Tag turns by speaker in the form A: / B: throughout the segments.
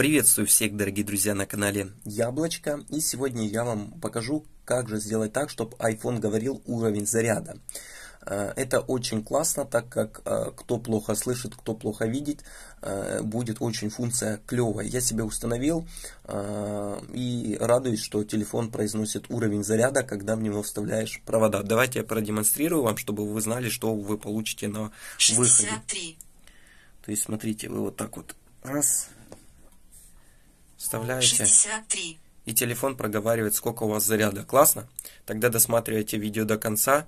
A: Приветствую всех, дорогие друзья, на канале Яблочко. И сегодня я вам покажу, как же сделать так, чтобы iPhone говорил уровень заряда. Э, это очень классно, так как э, кто плохо слышит, кто плохо видит, э, будет очень функция клевая. Я себе установил и радуюсь, что телефон произносит уровень заряда, когда в него вставляешь провода. Давайте я продемонстрирую вам, чтобы вы знали, что вы получите на выходе. 63. То есть, смотрите, вы вот так вот раз, Вставляете. 63. И телефон проговаривает, сколько у вас заряда. Классно? Тогда досматривайте видео до конца,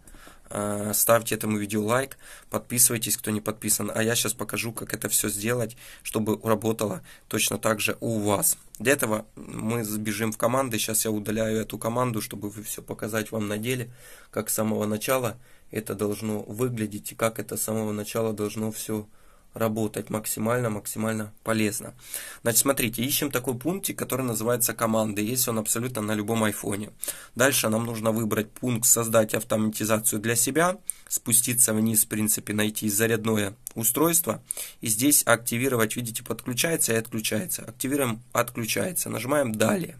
A: э, ставьте этому видео лайк, подписывайтесь, кто не подписан. А я сейчас покажу, как это все сделать, чтобы работало точно так же у вас. Для этого мы сбежим в команды. Сейчас я удаляю эту команду, чтобы все показать вам на деле, как с самого начала это должно выглядеть и как это с самого начала должно все выглядеть работать максимально-максимально полезно. Значит, смотрите, ищем такой пунктик, который называется команды. Есть он абсолютно на любом айфоне. Дальше нам нужно выбрать пункт «Создать автоматизацию для себя», спуститься вниз, в принципе, найти зарядное устройство. И здесь активировать, видите, подключается и отключается. Активируем «Отключается». Нажимаем «Далее».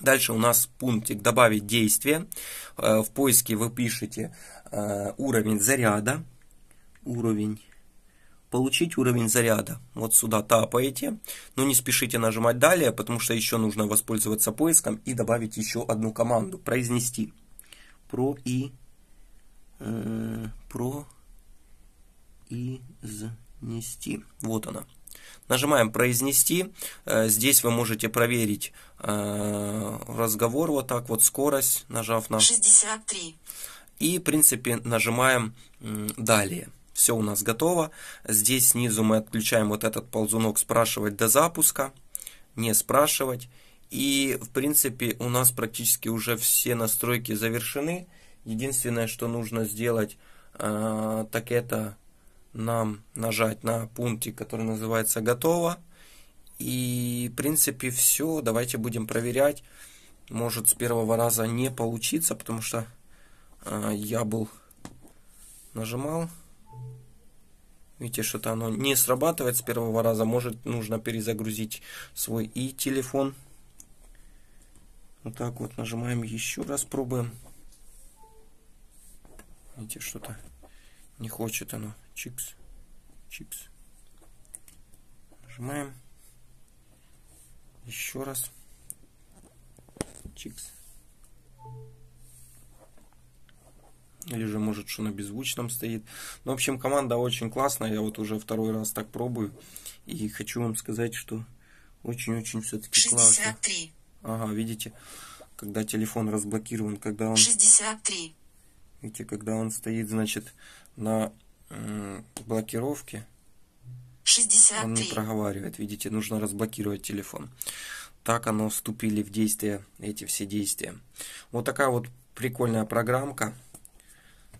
A: Дальше у нас пунктик «Добавить действие». Э, в поиске вы пишете э, уровень заряда, уровень получить уровень заряда. Вот сюда тапаете, но не спешите нажимать далее, потому что еще нужно воспользоваться поиском и добавить еще одну команду, произнести. Про и... Э, про и занести. Вот она. Нажимаем «Произнести». Э, здесь вы можете проверить э, разговор вот так вот, скорость, нажав на... 63. И, в принципе, нажимаем «Далее» все у нас готово. Здесь снизу мы отключаем вот этот ползунок «Спрашивать до запуска», «Не спрашивать». И, в принципе, у нас практически уже все настройки завершены. Единственное, что нужно сделать, э, так это нам нажать на пунктик, который называется «Готово». И, в принципе, все. Давайте будем проверять. Может, с первого раза не получится, потому что э, я был... Нажимал, видите, что-то оно не срабатывает с первого раза, может нужно перезагрузить свой и телефон. Вот так вот нажимаем еще раз, пробуем. Видите, что-то не хочет оно. Чикс, чикс. Нажимаем. Еще раз. Чикс или же может что на беззвучном стоит. Ну, в общем, команда очень классная, я вот уже второй раз так пробую, и хочу вам сказать, что очень-очень все-таки классно. 63. Ага, видите, когда телефон разблокирован, когда он... 63. Видите, когда он стоит, значит, на блокировке, 63. он не проговаривает, видите, нужно разблокировать телефон. Так оно вступили в действие, эти все действия. Вот такая вот прикольная программка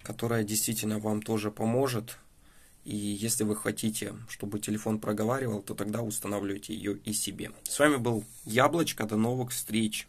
A: которая действительно вам тоже поможет. И если вы хотите, чтобы телефон проговаривал, то тогда устанавливайте ее и себе. С вами был Яблочко. До новых встреч!